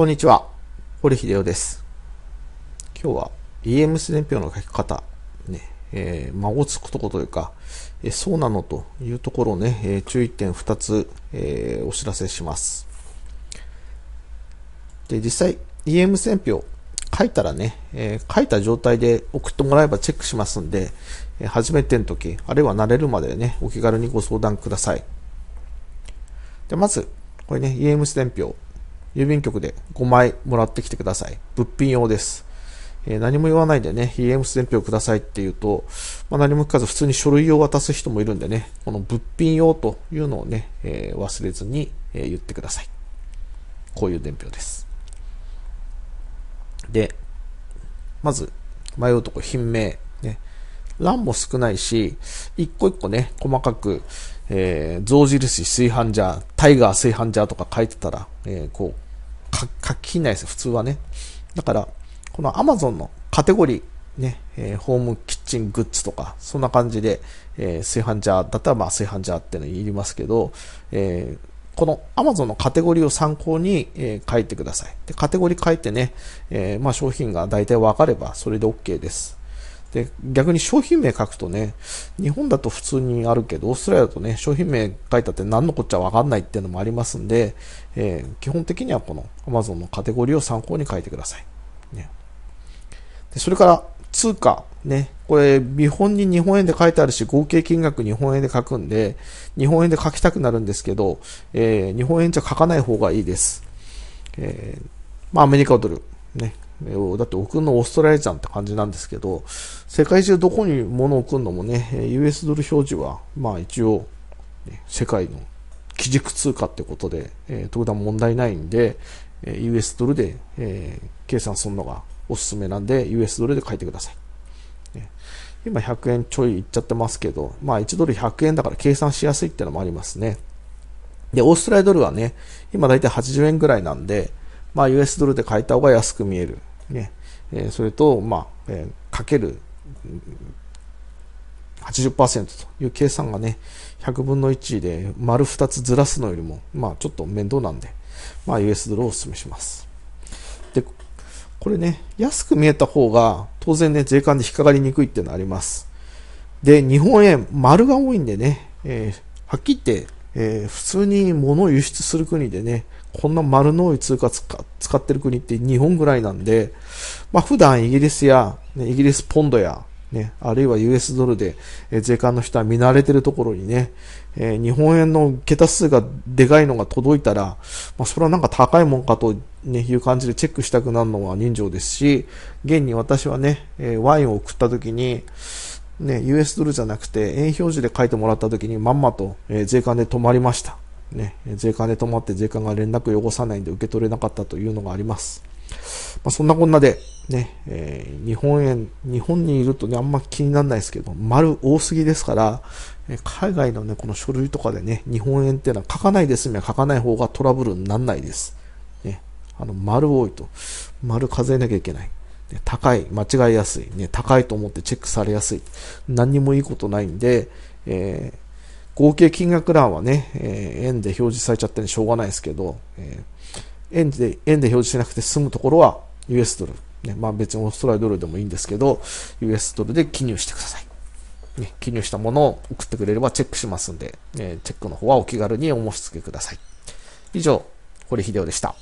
こんにちは。堀秀夫です。今日は EM s 伝票の書き方、ね、えー、をつくとこというか、えー、そうなのというところをね、えー、注意点2つ、えー、お知らせします。で、実際 EM 選表書いたらね、え書いた状態で送ってもらえばチェックしますんで、え初めての時、あるいは慣れるまでね、お気軽にご相談ください。で、まず、これね、EM s 伝票。郵便局で5枚もらってきてください。物品用です。えー、何も言わないでね、e m 伝票くださいって言うと、まあ、何も聞かず普通に書類を渡す人もいるんでね、この物品用というのをね、えー、忘れずに、えー、言ってください。こういう伝票です。で、まず、迷うとこ品名。ね、欄も少ないし、一個一個ね、細かく、えー、象印炊飯ジャー、タイガー炊飯ジャーとか書いてたら、えー、こう、書ききないですよ、普通はね。だから、この Amazon のカテゴリー、ね、えー、ホームキッチングッズとか、そんな感じで、えー、炊飯ジャーだったら、まあ、炊飯ジャーっていうのいりますけど、えー、この Amazon のカテゴリーを参考に、え書いてください。で、カテゴリー書いてね、えまあ、商品が大体わかれば、それで OK です。で、逆に商品名書くとね、日本だと普通にあるけど、オーストラリアだとね、商品名書いたって何のこっちゃわかんないっていうのもありますんで、えー、基本的にはこの Amazon のカテゴリーを参考に書いてください。ね、でそれから、通貨。ね、これ、見本に日本円で書いてあるし、合計金額日本円で書くんで、日本円で書きたくなるんですけど、えー、日本円じゃ書かない方がいいです。えー、まあ、アメリカドル。ね、だって送るのオーストラリアじゃんって感じなんですけど、世界中どこに物を送るのもね、US ドル表示は、まあ一応、ね、世界の基軸通貨ってことで、え特段問題ないんで、え US ドルで、え計算するのがおすすめなんで、US ドルで書いてください。今100円ちょいいっちゃってますけど、まあ1ドル100円だから計算しやすいってのもありますね。で、オーストラリアドルはね、今だいたい80円ぐらいなんで、まあ US ドルで買えた方が安く見える。ねえそれと、まあえかける80%という計算がね、100分の1で丸2つずらすのよりも、まあちょっと面倒なんで、まあ US ドルをお勧めします。で、これね、安く見えた方が当然ね、税関で引っかかりにくいっていうのあります。で、日本円、丸が多いんでね、えー、はっきり言って、えー、普通に物を輸出する国でね、こんな丸の多い通貨使ってる国って日本ぐらいなんで、まあ普段イギリスや、ね、イギリスポンドや、ね、あるいは US ドルで、え税関の人は見慣れてるところにね、えー、日本円の桁数がでかいのが届いたら、まあ、それはなんか高いもんかと、ね、いう感じでチェックしたくなるのは人情ですし、現に私はね、えー、ワインを送った時に、ね、US ドルじゃなくて円表示で書いてもらった時にまんまと、えー、税関で止まりました。ね、税関で止まって税関が連絡を汚さないんで受け取れなかったというのがあります。まあ、そんなこんなで、ね、えー、日本円、日本にいるとね、あんま気にならないですけど、丸多すぎですから、えー、海外のね、この書類とかでね、日本円っていうのは書かないですみは書かない方がトラブルにならないです。ね、あの、丸多いと、丸数えなきゃいけない。高い、間違いやすい、ね、高いと思ってチェックされやすい。何にもいいことないんで、えー合計金額欄はね、えー、円で表示されちゃってしょうがないですけど、えー、円で、円で表示しなくて済むところは US ドル。ね、まあ別にオーストラリアドルでもいいんですけど、US ドルで記入してください。ね、記入したものを送ってくれればチェックしますんで、えー、チェックの方はお気軽にお申し付けください。以上、堀秀夫でした。